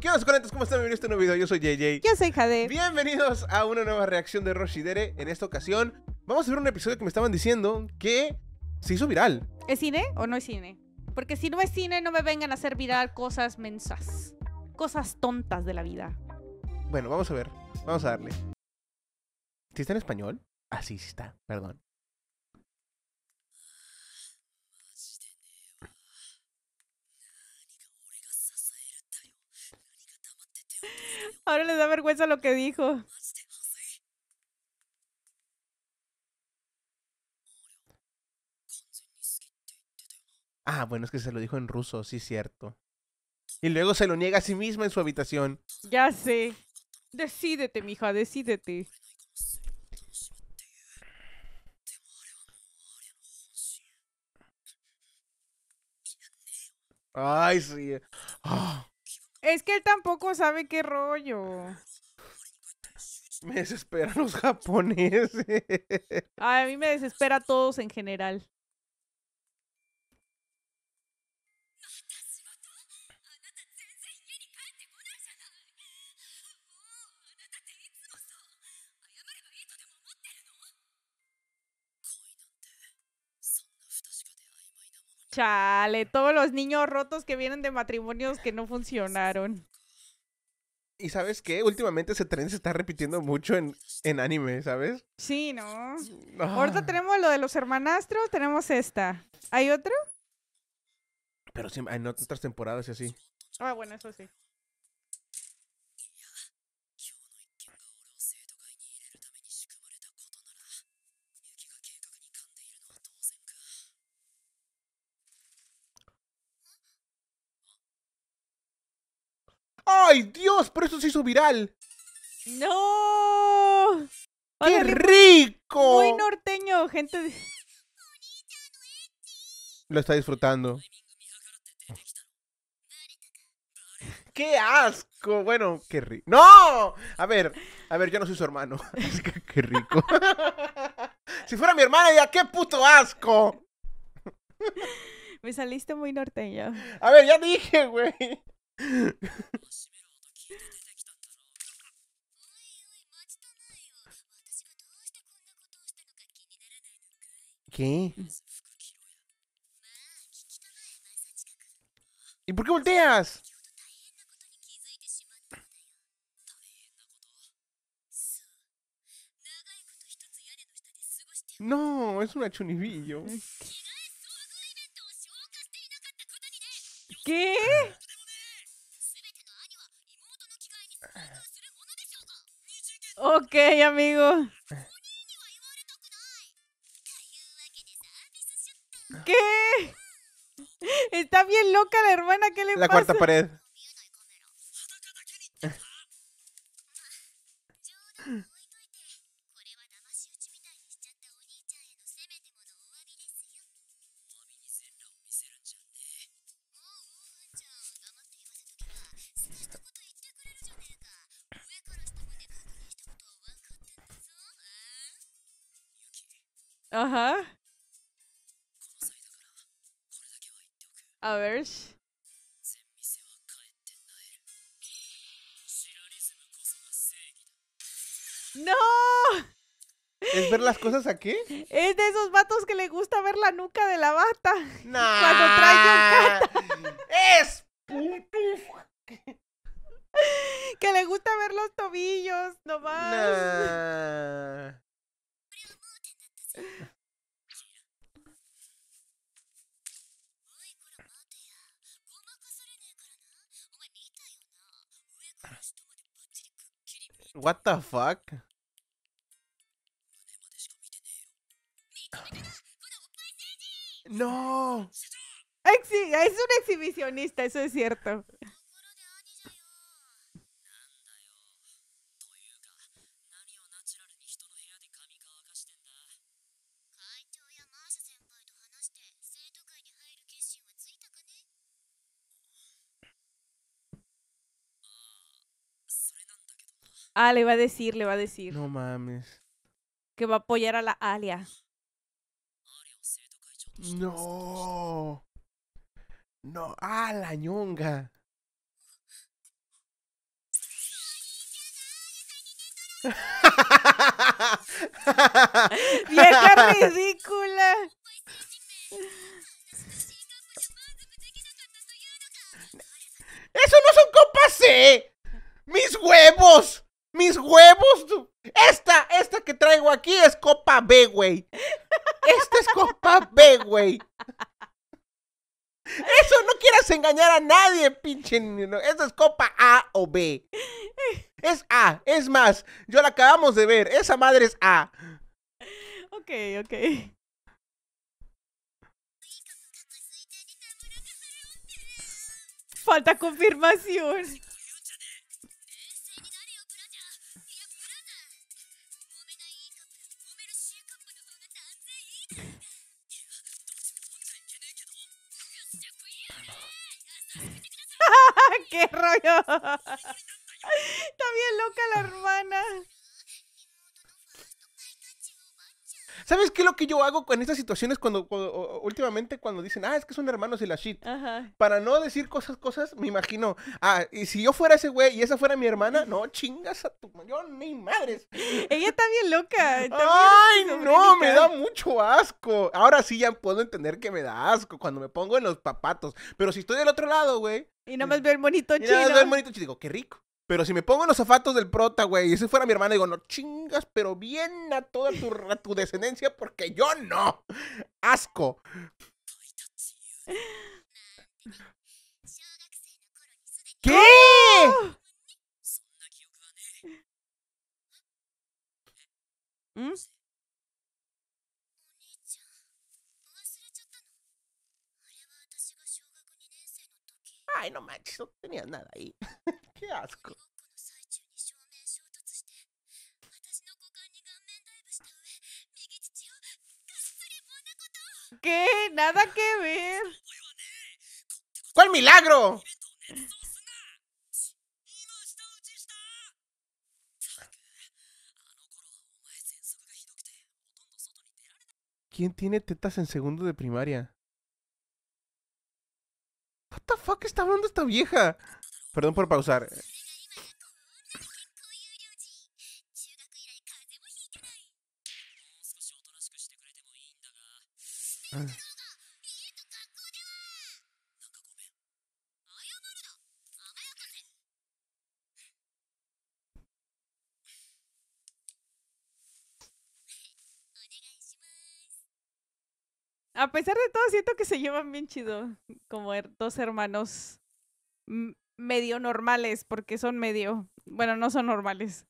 ¿Qué onda, conectas? ¿Cómo están? Bienvenidos a este nuevo video. Yo soy JJ. Yo soy Jade. Bienvenidos a una nueva reacción de Roshidere. En esta ocasión, vamos a ver un episodio que me estaban diciendo que se hizo viral. ¿Es cine o no es cine? Porque si no es cine, no me vengan a hacer viral cosas mensas. Cosas tontas de la vida. Bueno, vamos a ver. Vamos a darle. ¿Sí está en español? Así ah, está, perdón. Ahora le da vergüenza lo que dijo. Ah, bueno, es que se lo dijo en ruso, sí, cierto. Y luego se lo niega a sí misma en su habitación. Ya sé. Decídete, mija, decídete. Ay, sí. Ah. Es que él tampoco sabe qué rollo. Me desesperan los japoneses. a mí me desespera a todos en general. Chale, todos los niños rotos que vienen de matrimonios que no funcionaron. Y sabes qué, últimamente ese tren se está repitiendo mucho en, anime, ¿sabes? Sí, ¿no? Ahorita tenemos lo de los hermanastros, tenemos esta. ¿Hay otro? Pero sí, hay otras temporadas y así. Ah, bueno, eso sí. ¡Ay, Dios! pero eso se hizo viral. ¡No! ¡Qué rico! Muy norteño, gente. Lo está disfrutando. ¡Qué asco! Bueno, qué rico. ¡No! A ver, a ver, yo no soy su hermano. qué rico. si fuera mi hermana, ya qué puto asco. Me saliste muy norteño. A ver, ya dije, güey. qué? Pues, ¿Y por qué volteas? No, este es una chunibillo. ¿Qué? Este ok, amigo. ¿Qué? Está bien loca la hermana, ¿qué le pasa? La cuarta pared. Ajá. A ver. ¡No! ¿Es ver las cosas aquí? Es de esos vatos que le gusta ver la nuca de la bata. ¡No! Cuando trae ¡Es Que le gusta ver los tobillos, nomás. ¡No! What the fuck? No. es un exhibicionista, eso es cierto. Ah, le va a decir, le va a decir. No mames. Que va a apoyar a la Alia. No. No. Ah, la ñonga. Vieja ridícula. Eso no son copas C. Eh! Mis huevos mis huevos. Esta, esta que traigo aquí es copa B, güey. Esta es copa B, güey. Eso no quieras engañar a nadie, pinche. Esta es copa A o B. Es A, es más. Yo la acabamos de ver. Esa madre es A. Ok, ok. Falta confirmación. ¡Qué rollo! Está bien loca la hermana. ¿Sabes qué es lo que yo hago en estas situaciones cuando, últimamente cuando dicen, ah, es que son hermanos y la shit? Para no decir cosas, cosas, me imagino, ah, y si yo fuera ese güey y esa fuera mi hermana, no, chingas a tu yo ni madres. Ella está bien loca. Ay, no, me da mucho asco. Ahora sí ya puedo entender que me da asco cuando me pongo en los papatos. Pero si estoy del otro lado, güey. Y nada más veo el monito chino. Y nada veo el monito chino. Digo, qué rico. Pero si me pongo en los zapatos del prota, güey, y si fuera mi hermana, digo, no chingas, pero bien a toda tu, descendencia, porque yo no. Asco. ¿Qué? ¿Mm? Ay, no manches, no tenía nada ahí. Qué asco. ¿Qué? Nada que ver. ¿Cuál milagro? ¿Quién tiene tetas en segundo de primaria? ¿Qué está hablando esta vieja? Perdón por pausar. a pesar de todo, siento que se llevan bien chido, como dos hermanos medio normales, porque son medio, bueno, no son normales.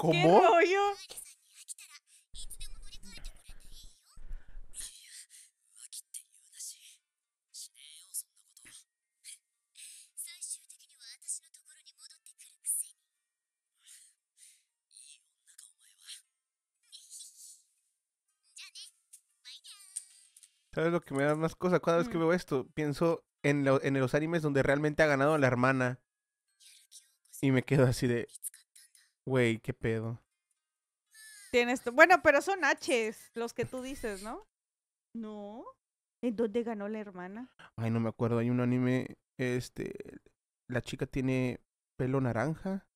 ¿Cómo? ¿Qué rollo? ¿Sabes lo que me da más cosas Cada vez que mm. veo esto, pienso en los animes donde realmente ha ganado la hermana. Y me quedo así de, Güey, qué pedo. Tienes. Bueno, pero son H's los que tú dices, ¿no? No. ¿En dónde ganó la hermana? Ay, no me acuerdo. Hay un anime. Este. La chica tiene pelo naranja.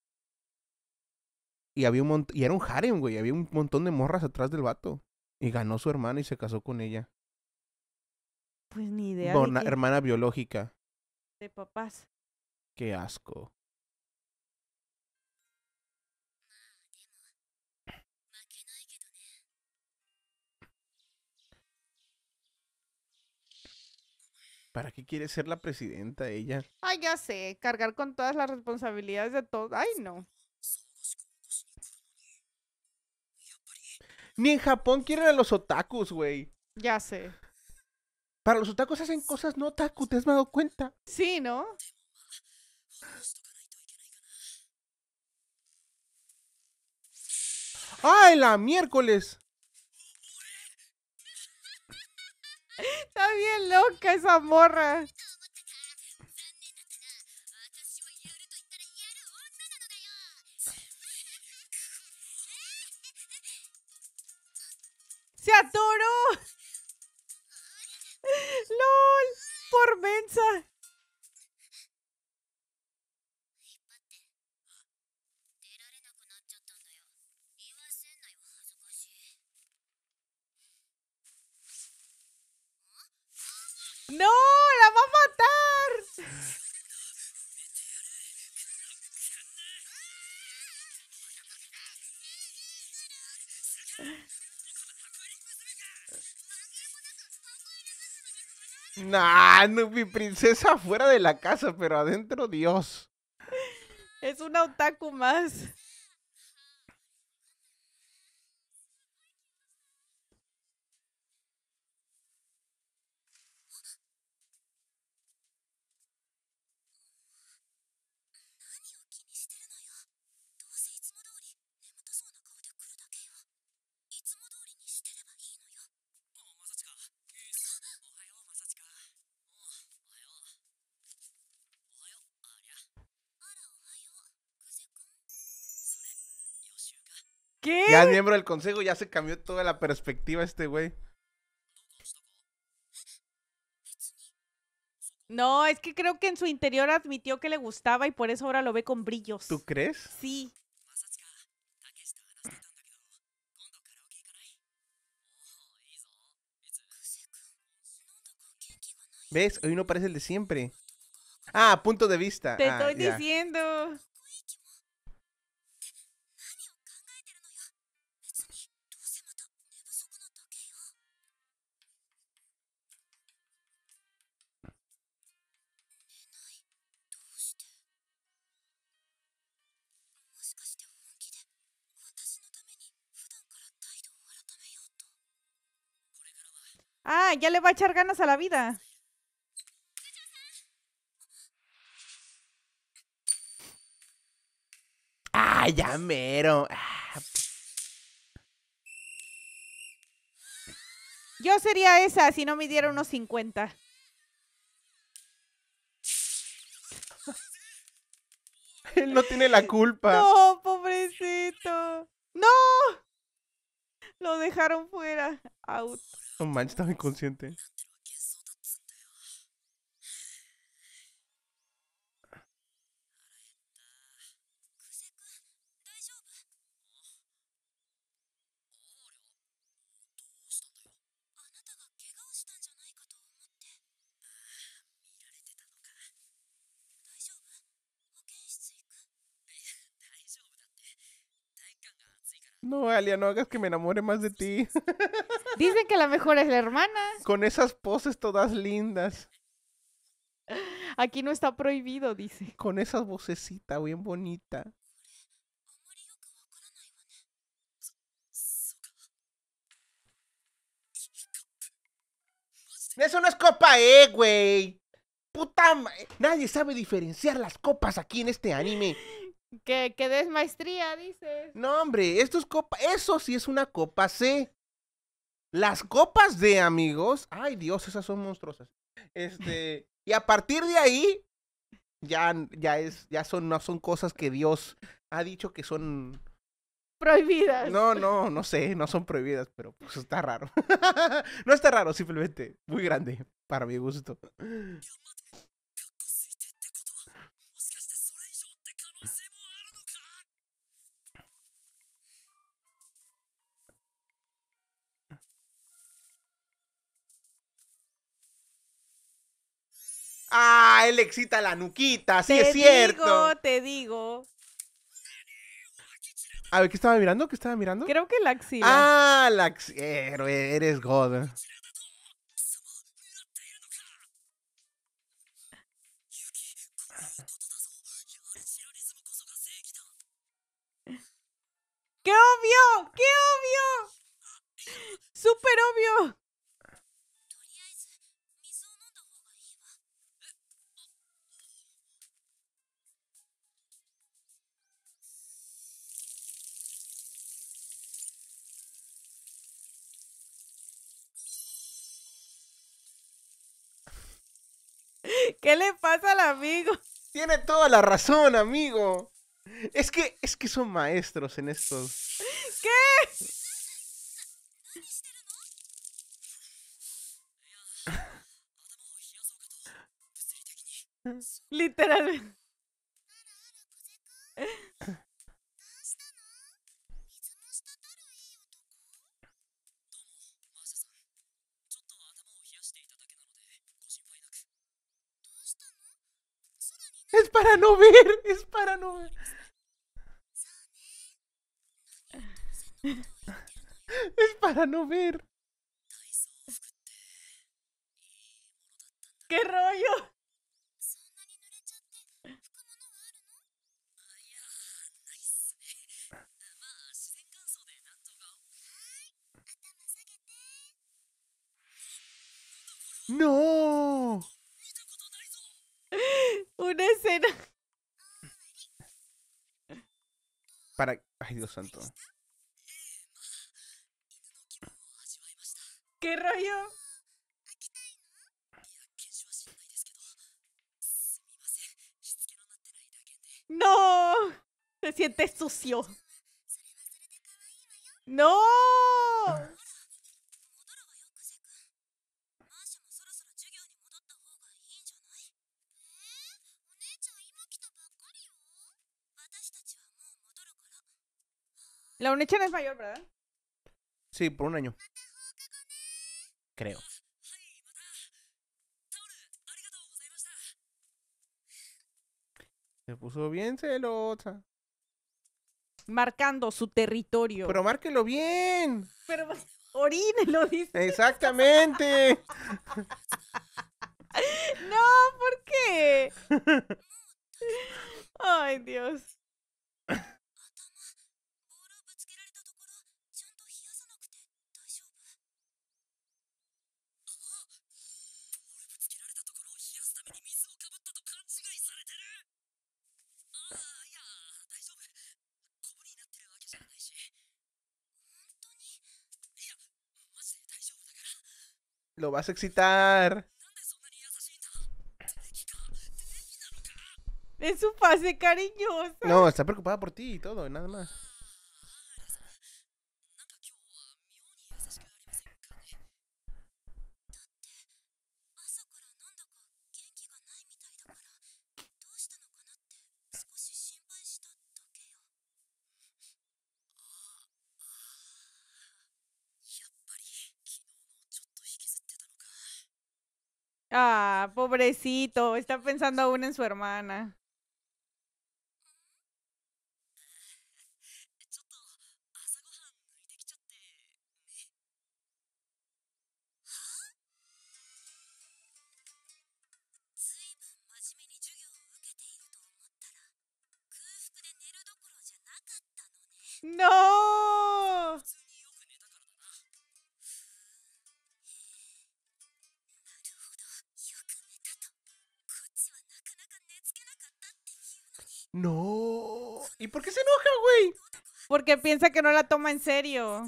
Y había un montón. Y era un harem, güey. Había un montón de morras atrás del vato. Y ganó su hermana y se casó con ella. Pues ni idea. Con hermana biológica. De papás. Qué asco. ¿Para qué quiere ser la presidenta ella? Ay, ya sé, cargar con todas las responsabilidades de todo. Ay, no. Ni en Japón quieren a los otakus, güey. Ya sé. Para los otakus hacen cosas no otaku, ¿te has dado cuenta? Sí, ¿no? ¡Ay, la miércoles! Está bien loca esa morra. ¡Se atoró! ¡Lol! ¡Por mensa! ¡No! ¡La va a matar! Nah, no, mi princesa fuera de la casa, pero adentro Dios. Es un otaku más. Ya miembro del consejo, ya se cambió toda la perspectiva este güey. No, es que creo que en su interior admitió que le gustaba y por eso ahora lo ve con brillos. ¿Tú crees? Sí. ¿Ves? Hoy no parece el de siempre. Ah, punto de vista. Te ah, estoy diciendo. Ah, ya le va a echar ganas a la vida. Ah, ya mero. Ah, Yo sería esa si no me diera unos 50. Él no tiene la culpa. No, pobrecito. No. Lo dejaron fuera. ¡Auto! No manches, estaba inconsciente. No, Alia, no hagas que me enamore más de ti. Dicen que la mejor es la hermana. Con esas poses todas lindas. Aquí no está prohibido, dice. Con esas vocecita bien bonita. Eso no es copa E, güey. Puta Nadie sabe diferenciar las copas aquí en este anime. Que, que des maestría, dices. No, hombre, esto es copa. Eso sí es una copa C. Las copas de amigos, ay Dios, esas son monstruosas. Este, y a partir de ahí, ya, ya es, ya son, no son cosas que Dios ha dicho que son prohibidas. No, no, no sé, no son prohibidas, pero pues está raro. no está raro, simplemente muy grande para mi gusto. Ah, él excita la nuquita, sí es cierto. Te digo, te digo. A ver, ¿qué estaba mirando? ¿Qué estaba mirando? Creo que Laxi. Ah, la Eres God. ¡Qué obvio! ¡Qué obvio! ¡Súper obvio! ¿Qué le pasa al amigo? Tiene toda la razón, amigo. Es que, es que son maestros en esto. ¿Qué? Literalmente. Es para no ver, es para no ver. Es para no ver. ¡Qué rollo! No. Para... Ay, Dios santo. ¿Qué rayo? No, se siente sucio. No. La Unichan es mayor, ¿verdad? Sí, por un año. Creo. Se puso bien celosa. Marcando su territorio. Pero márquelo bien. Pero orínelo, dice. Exactamente. no, ¿por qué? Ay, Dios. Lo vas a excitar. Es su pase cariñosa. No, está preocupada por ti y todo, nada más. pobrecito, está pensando aún en su hermana. Porque piensa que no la toma en serio.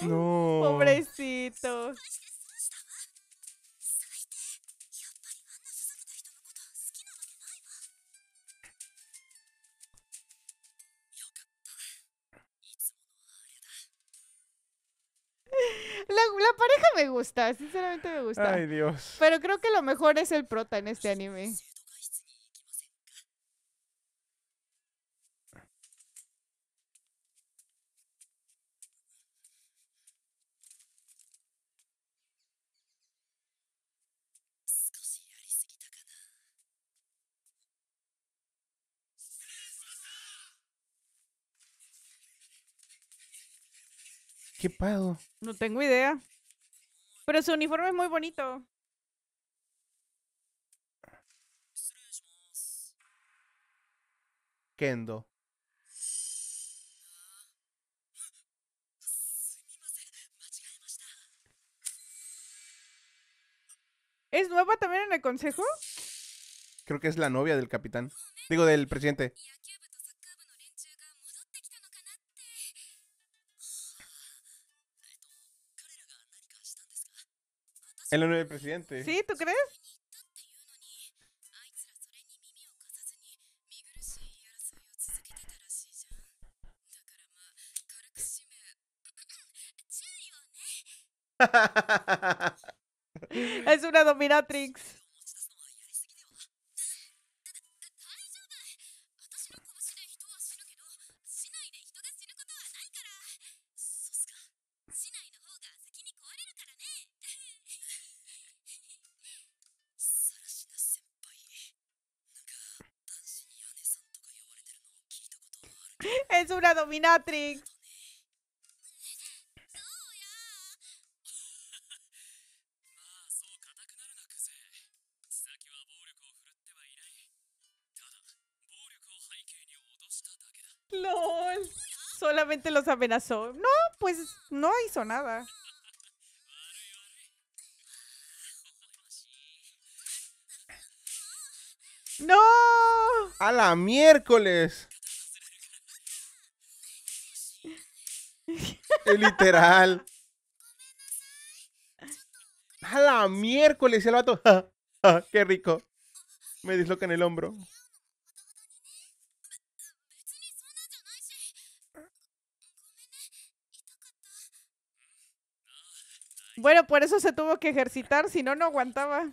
Pobrecito. La, la, pareja me gusta, sinceramente me gusta. Ay, Dios. Pero creo que lo mejor es el prota en este anime. ¿Qué pago? No tengo idea. Pero su uniforme es muy bonito. Kendo. ¿Es nueva también en el consejo? Creo que es la novia del capitán. Digo, del presidente. El honor del presidente. ¿Sí? ¿Tú crees? es una dominatrix. dominatrix. Solamente los amenazó. No, pues no hizo nada. ¡No! ¡A la miércoles! Literal. A la miércoles, el vato. Ah, qué rico. Me en el hombro. Bueno, por eso se tuvo que ejercitar, si no, no aguantaba.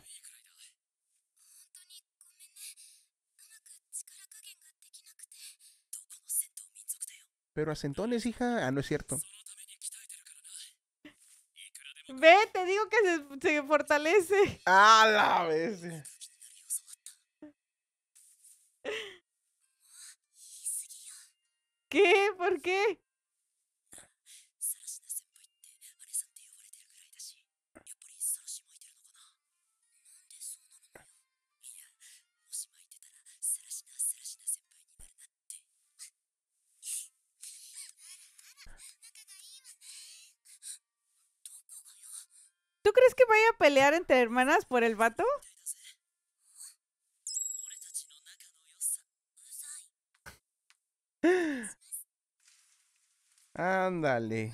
Pero acentones, hija. Ah, no es cierto. Ve, te digo que se, fortalece. A la vez. ¿Qué? ¿Por qué? pelear entre hermanas por el vato? Ándale.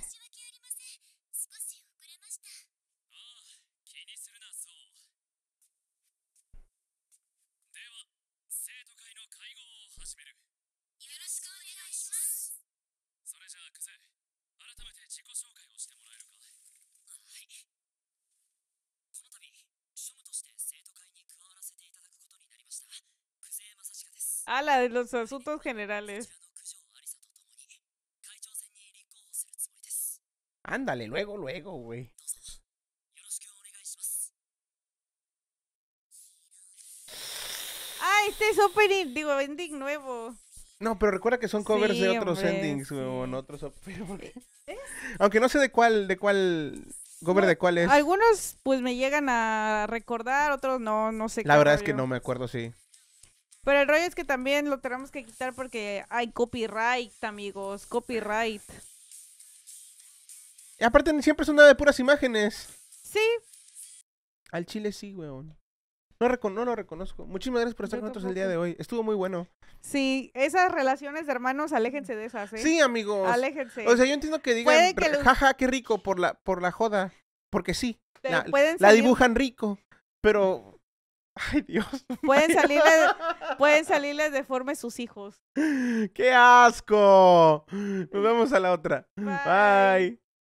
Ah, la de los asuntos generales. Ándale, luego, luego, güey. Ah, este es opening, digo, ending nuevo. No, pero recuerda que son covers de otros endings, otros... Aunque no sé de cuál, de cuál... Cover de cuál es. Algunos pues me llegan a recordar, otros no, no sé. La verdad es que no me acuerdo, sí. Pero el rollo es que también lo tenemos que quitar porque hay copyright, amigos, copyright. Y aparte siempre son una de puras imágenes. Sí. Al chile sí, weón. No, no lo reconozco. Muchísimas gracias por estar con nosotros el día de hoy. Estuvo muy bueno. Sí, esas relaciones de hermanos, aléjense de esas, ¿eh? Sí, amigos. Aléjense. O sea, yo entiendo que digan, jaja, qué rico por la, por la joda. Porque sí. la, la dibujan rico. Pero Ay, Dios. Pueden salirles, pueden salirles deformes sus hijos. ¡Qué asco! Nos vemos a la otra. Bye.